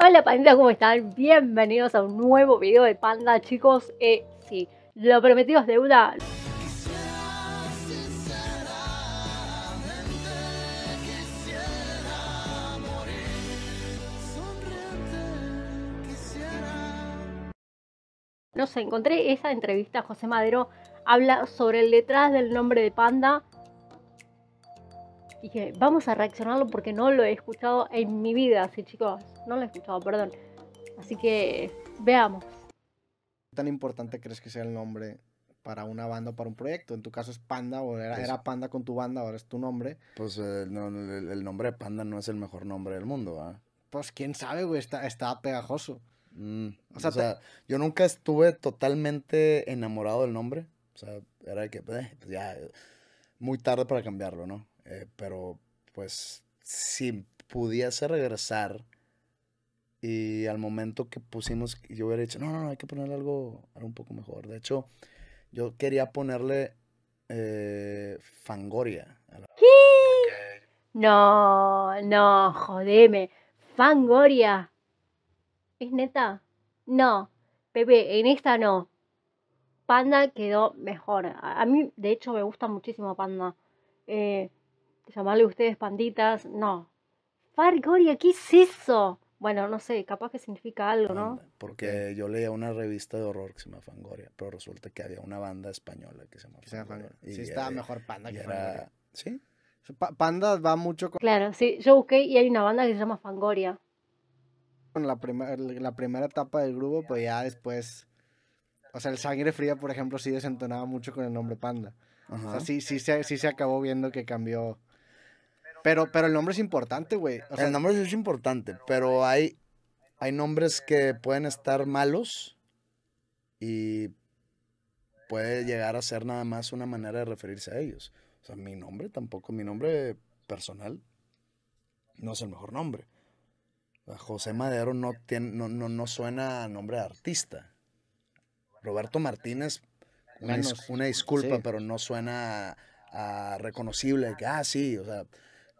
Hola panditas, ¿cómo están? Bienvenidos a un nuevo video de Panda, chicos. Eh, sí, lo prometido es deuda. No sé, encontré esa entrevista. José Madero habla sobre el detrás del nombre de Panda dije, vamos a reaccionarlo porque no lo he escuchado en mi vida, así chicos, no lo he escuchado, perdón. Así que veamos. ¿Qué tan importante crees que sea el nombre para una banda o para un proyecto? En tu caso es Panda, o era, pues Panda con tu banda, ahora es tu nombre. Pues eh, el, nombre de Panda no es el mejor nombre del mundo, ah Pues quién sabe, güey, está, está pegajoso. Mm, o sea, yo nunca estuve totalmente enamorado del nombre. O sea, era que, pues, eh, pues ya, eh, muy tarde para cambiarlo, ¿no? Eh, pero pues si pudiese regresar y al momento que pusimos, yo hubiera dicho, no, no, no, hay que ponerle algo, un poco mejor. De hecho, yo quería ponerle eh, Fangoria. No, no, jodeme. Fangoria. ¿Es neta? No. Pepe, en esta no. Panda quedó mejor. A mí, de hecho, me gusta muchísimo Panda. Eh, llamarle ustedes panditas, no. Fargoria, ¿qué es eso? Bueno, no sé, capaz que significa algo, ¿no? Porque yo leía una revista de horror que se llama Fangoria, pero resulta que había una banda española que se llama Fangoria. Y sí, estaba mejor Panda que Fangoria. Sí. panda va mucho con... Claro, sí, yo busqué y hay una banda que se llama Fangoria. Bueno, la, la primera etapa del grupo, pues ya después... O sea, el Sangre Fría, por ejemplo, sí desentonaba mucho con el nombre Panda. O sea, sí se acabó viendo que cambió pero, pero el nombre es importante, güey. el nombre es importante, pero hay, hay nombres que pueden estar malos y puede llegar a ser nada más una manera de referirse a ellos. O sea, mi nombre tampoco, mi nombre personal no es el mejor nombre. José Madero no, no, no, suena a nombre de artista. Roberto Martínez, una, disculpa, pero no suena a, reconocible. ah, sí, o sea,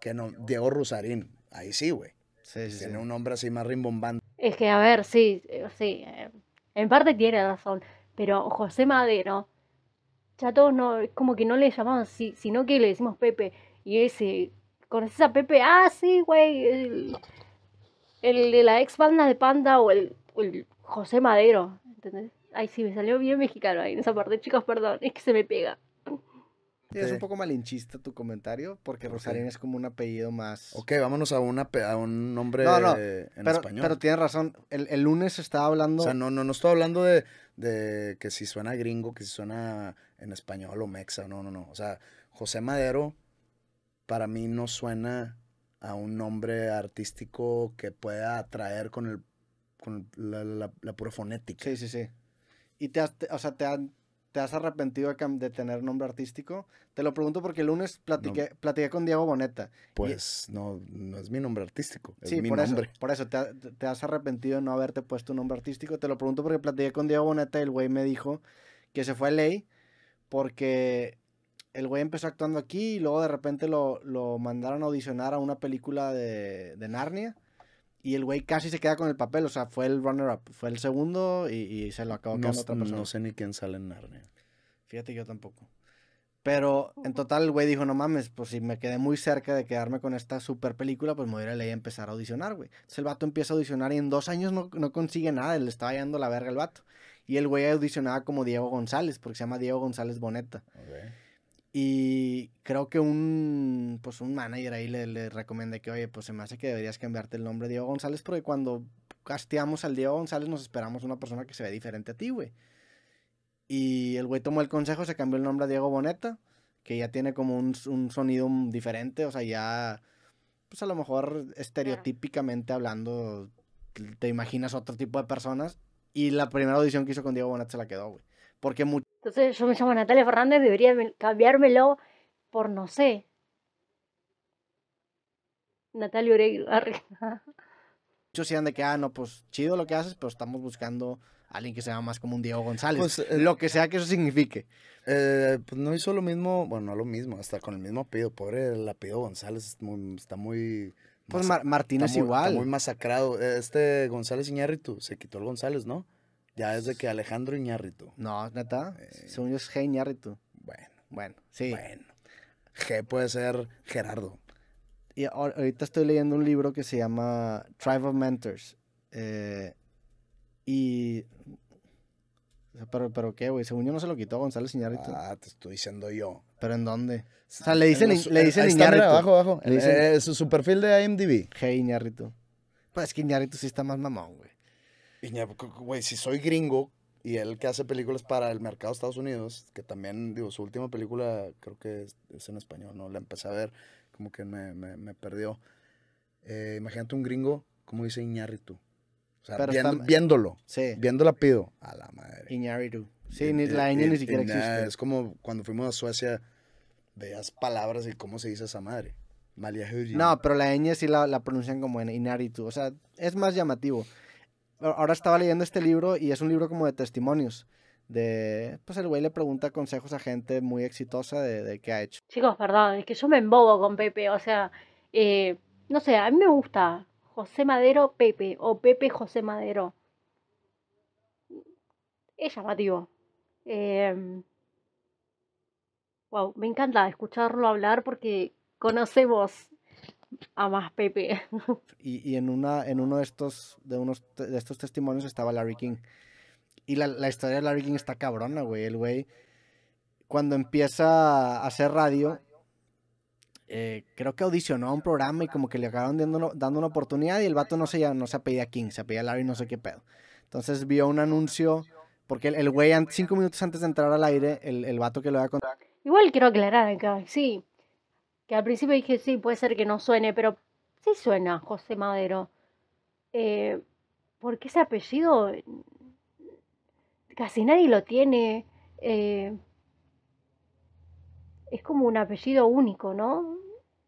que no, Diego Rusarín. Ahí sí, güey. Sí, Tiene un nombre así más rimbombante. Es que, a ver, sí, eh, sí. Eh, en parte tiene razón. Pero José Madero, ya todos no, es como que no le llamaban así, sino que le decimos Pepe. Y ese, ¿conoces a Pepe? Ah, sí, güey. El, de la ex banda de Panda o el, el José Madero. ¿Entendés? Ay, sí, me salió bien mexicano ahí en esa parte, chicos, perdón, es que se me pega es un poco malinchista tu comentario, porque Rosarín es como un apellido más. Ok, vámonos a, un nombre en español. Pero tienes razón, el, lunes estaba hablando. O sea, no, no, no estoy hablando de, que si suena gringo, que si suena en español o mexa, no, no, no. O sea, José Madero para mí no suena a un nombre artístico que pueda atraer con, el, la, pura fonética. Sí, sí, sí. Y te, ¿Te has arrepentido de tener nombre artístico? Te lo pregunto porque el lunes platiqué, con Diego Boneta. Pues no, no es mi nombre artístico. sí, por Eso, ¿te, has arrepentido de no haberte puesto un nombre artístico? Te lo pregunto porque platiqué con Diego Boneta y el güey me dijo que se fue a ley porque el güey empezó actuando aquí y luego de repente lo, mandaron a audicionar a una película de, de Narnia y el güey casi se queda con el papel, o sea, fue el runner-up, fue el segundo y, se lo acabó no, quedando otra persona. No sé ni quién sale en Narnia. Fíjate, yo tampoco. Pero en total el güey dijo, no mames, pues si me quedé muy cerca de quedarme con esta super película, pues me voy a ir a y e empezar a audicionar, güey. Entonces el vato empieza a audicionar y en dos años no, consigue nada, le estaba yendo la verga el vato. Y el güey audicionaba como Diego González, porque se llama Diego González Boneta. Y creo que un, pues un manager ahí le, le recomendé que, oye, pues se me hace que deberías cambiarte el nombre de Diego González, porque cuando casteamos al Diego González nos esperamos una persona que se ve diferente a ti, güey. Y el güey tomó el consejo, se cambió el nombre a Diego Boneta, que ya tiene como un, un sonido diferente, o sea, ya, pues a lo mejor estereotípicamente hablando, te imaginas otro tipo de personas. Y la primera audición que hizo con Diego Boneta se la quedó, güey. Porque Entonces yo me llamo Natalia Fernández, debería cambiármelo por no sé. Natalia Oreiro. Muchos dirán de que, ah, no, pues chido lo que haces, pero estamos buscando a alguien que sea más como un Diego González. Pues, eh, lo que sea que eso signifique. Eh, pues no hizo lo mismo, bueno, no lo mismo, hasta con el mismo apellido. Pobre el apellido González está muy... Pues Martínez igual. Muy, masacrado. Este González Iñárritu se quitó el González, ¿no? Ya desde que Alejandro Iñárritu. No, neta. Eh. Según yo es G Iñárritu. Bueno. Bueno, sí. Bueno. G puede ser Gerardo. Y ahorita estoy leyendo un libro que se llama Tribe of Mentors. Eh, y. Pero, pero qué, güey. Según yo no se lo quitó González Iñárritu. Ah, te estoy diciendo yo. ¿Pero en dónde? O sea, ah, le dicen, los, le dicen abajo, abajo. Le dicen, eh, su, perfil de IMDb. G Iñárritu. Pues es que Iñárritu sí está más mamón, güey güey, si soy gringo y él que hace películas para el mercado de Estados Unidos, que también, digo, su última película creo que es, en español, ¿no? La empecé a ver, como que me, me, perdió. Eh, imagínate un gringo, como dice Iñárritu. O sea, viendo, viéndolo. Viéndola pido. A la madre. Iñárritu. Sí, ni, la ni siquiera existe. Es como cuando fuimos a Suecia, veas palabras y cómo se dice esa madre. No, pero la ñ sí la, la pronuncian como en Iñárritu. O sea, es más llamativo ahora estaba leyendo este libro y es un libro como de testimonios. De, pues el güey le pregunta consejos a gente muy exitosa de, qué ha hecho. Chicos, perdón, es que yo me embobo con Pepe, o sea, eh, no sé, a mí me gusta José Madero Pepe o Pepe José Madero. Es llamativo. Em, wow, me encanta escucharlo hablar porque conocemos a más Pepe. y, en, una, en uno de estos, de unos de estos testimonios estaba Larry King. Y la, la historia de Larry King está cabrona, güey. El güey, cuando empieza a hacer radio, eh, creo que audicionó a un programa y como que le acabaron dando, dando una oportunidad y el vato no se, no se apellía King, se apellía Larry no sé qué pedo. Entonces vio un anuncio, porque el, el güey, cinco minutos antes de entrar al aire, el, el vato que lo a contado... Igual quiero aclarar acá, sí, que al principio dije, sí, puede ser que no suene, pero sí suena José Madero. Eh, porque ese apellido casi nadie lo tiene. Eh, es como un apellido único, ¿no?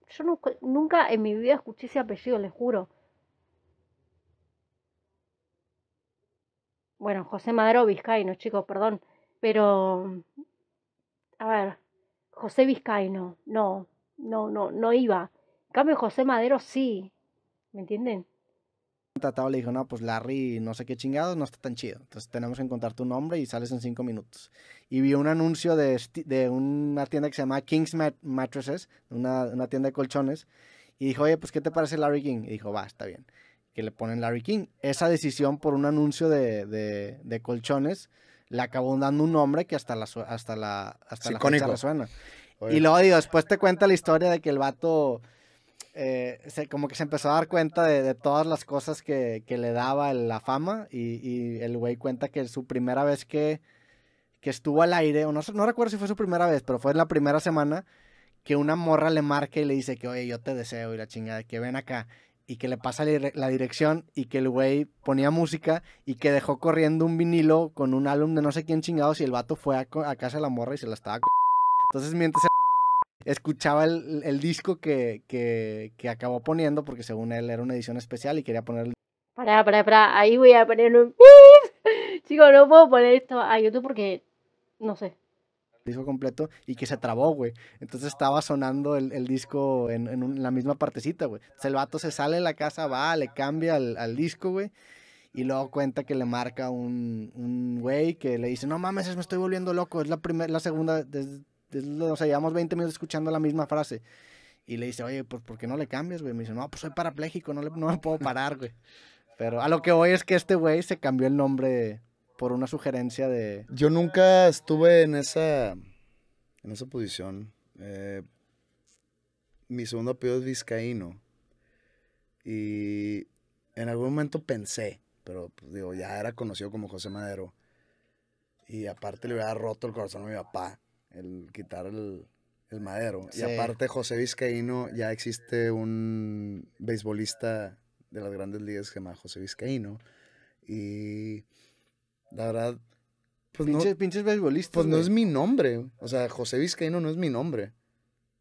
Yo nunca en mi vida escuché ese apellido, les juro. Bueno, José Madero Vizcaino, chicos, perdón. Pero, a ver, José Vizcaino, no, no, no, no iba. En cambio, José Madero sí, ¿me entienden? Tratado le dijo, no, pues Larry, no sé qué chingados, no está tan chido. Entonces tenemos que encontrar tu nombre y sales en cinco minutos. Y vi un anuncio de, de una tienda que se llama King's Mattresses, una, una tienda de colchones, y dijo, oye, pues ¿qué te parece Larry King? Y dijo, va, está bien. Que le ponen Larry King. Esa decisión por un anuncio de, de, de colchones le acabó dando un nombre que hasta la, hasta la, hasta la fecha y luego digo, después te cuenta la historia de que el vato eh, se, como que se empezó a dar cuenta de, todas las cosas que, le daba la fama y, el güey cuenta que su primera vez que, estuvo al aire, o no, recuerdo si fue su primera vez, pero fue en la primera semana que una morra le marca y le dice que, oye, yo te deseo y la chingada, que ven acá. Y que le pasa la dirección y que el güey ponía música y que dejó corriendo un vinilo con un álbum de no sé quién chingados y el vato fue a, a casa de la morra y se la estaba... Entonces mientras escuchaba el, disco que, acabó poniendo, porque según él era una edición especial y quería poner... Pará, pará, pará, ahí voy a poner un... Chico, no puedo poner esto a YouTube porque... No sé. El disco completo y que se trabó, güey. Entonces estaba sonando el, disco en, en, la misma partecita, güey. el vato se sale de la casa, va, le cambia al, al disco, güey. Y luego cuenta que le marca un, un güey que le dice, no mames, me estoy volviendo loco, es la primera, la segunda, desde, llevamos 20 minutos escuchando la misma frase. Y le dice, oye, ¿por, pues, ¿por qué no le cambias, güey? Me dice, no, pues soy parapléjico, no, le, no me puedo parar, güey. Pero a lo que voy es que este güey se cambió el nombre por una sugerencia de... Yo nunca estuve en esa, en esa posición. Eh, mi segundo apellido es Vizcaíno. Y en algún momento pensé, pero pues, digo, ya era conocido como José Madero. Y aparte le había roto el corazón a mi papá el quitar el, madero. Y aparte, José Vizcaíno, ya existe un beisbolista de las grandes ligas que se llama José Vizcaíno. Y la verdad, pues pinches, no, pinches Pues no es mi nombre. O sea, José Vizcaíno no es mi nombre.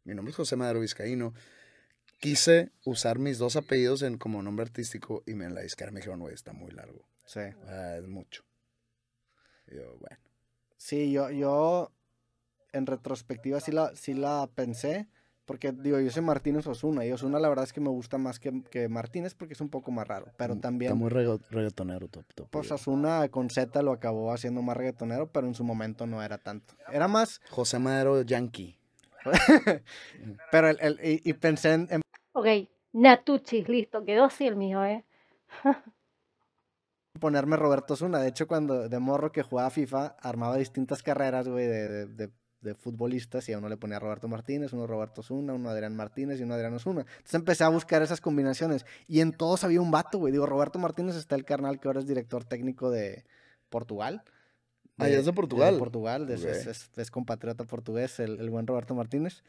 Mi nombre es José Madero Vizcaíno. Quise usar mis dos apellidos en, como nombre artístico y me en la disquera me dijeron, güey, está muy largo. Sí. es mucho. yo, bueno. Sí, yo, yo en retrospectiva sí la, sí la pensé, porque digo, yo soy Martínez Osuna, y Osuna la verdad es que me gusta más que, Martínez porque es un poco más raro, pero mm, también... Está muy reggaetonero. Top, top, pues Osuna con Z lo acabó haciendo más reggaetonero, pero en su momento no era tanto. Era más... José Madero Yankee. pero el, y, pensé en, Ok, Natuchis, listo, quedó así el mío, ¿eh? ponerme Roberto Osuna, De hecho, cuando de morro que jugaba FIFA, armaba distintas carreras, güey, de, de futbolistas y a uno le ponía Roberto Martínez, uno Roberto Zuna, uno Adrián Martínez y uno Adrián Zuna. Entonces empecé a buscar esas combinaciones y en todos había un vato, güey. Digo, Roberto Martínez está el carnal que ahora es director técnico de Portugal. ah, ya es de Portugal. De Portugal, es, compatriota portugués, el buen Roberto Martínez.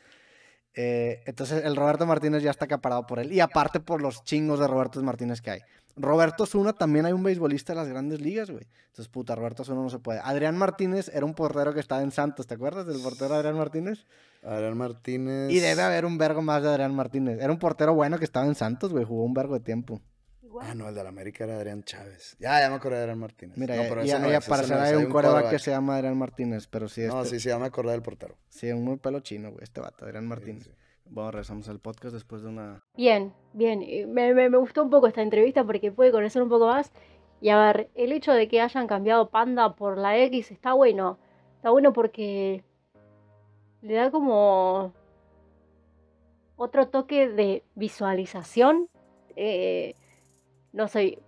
Eh, entonces el Roberto Martínez ya está acaparado por él. Y aparte por los chingos de Roberto Martínez que hay. Roberto Zuna también hay un beisbolista de las grandes ligas, güey. Entonces, puta, Roberto Zuna no se puede. Adrián Martínez era un portero que estaba en Santos, ¿te acuerdas del portero Adrián Martínez? Adrián Martínez. Y debe haber un vergo más de Adrián Martínez. Era un portero bueno que estaba en Santos, güey. Jugó un vergo de tiempo. Ah, no, el de la América era Adrián Chávez. Ya, ya me acordé de Adrián Martínez. Mira, ya, para un coreback que se llama Adrián Martínez, pero sí. Este... No, sí, sí, ya me acordé del portero. Sí, un muy pelo chino, güey, este vato, Adrián Martínez. Bueno, regresamos al podcast después de una... Bien, bien. Me, me gustó un poco esta entrevista porque pude conocer un poco más. Y a ver, el hecho de que hayan cambiado Panda por la X está bueno. Está bueno porque le da como otro toque de visualización eh, no soy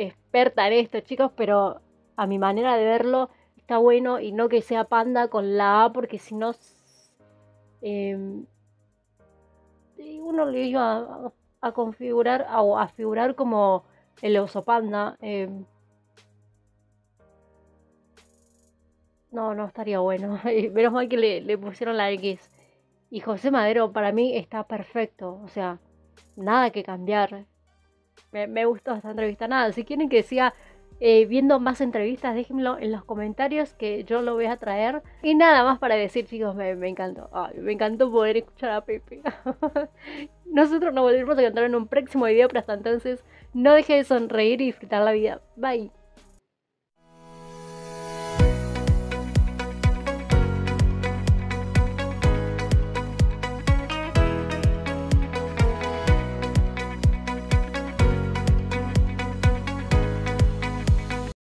experta en esto, chicos, pero a mi manera de verlo está bueno y no que sea panda con la A, porque si no. Eh, uno le iba a, configurar o a figurar como el oso panda. Em. no, no estaría bueno. Menos mal que le pusieron la X. Y José Madero para mí está perfecto. O sea, nada que cambiar. Me, gustó esta entrevista. Nada, si quieren que siga eh, viendo más entrevistas, déjenmelo en los comentarios que yo lo voy a traer. Y nada más para decir, chicos, me, encantó. me encantó poder escuchar a Pepe. Nosotros nos volvemos a encontrar en un próximo video, pero hasta entonces no dejen de sonreír y disfrutar la vida. Bye.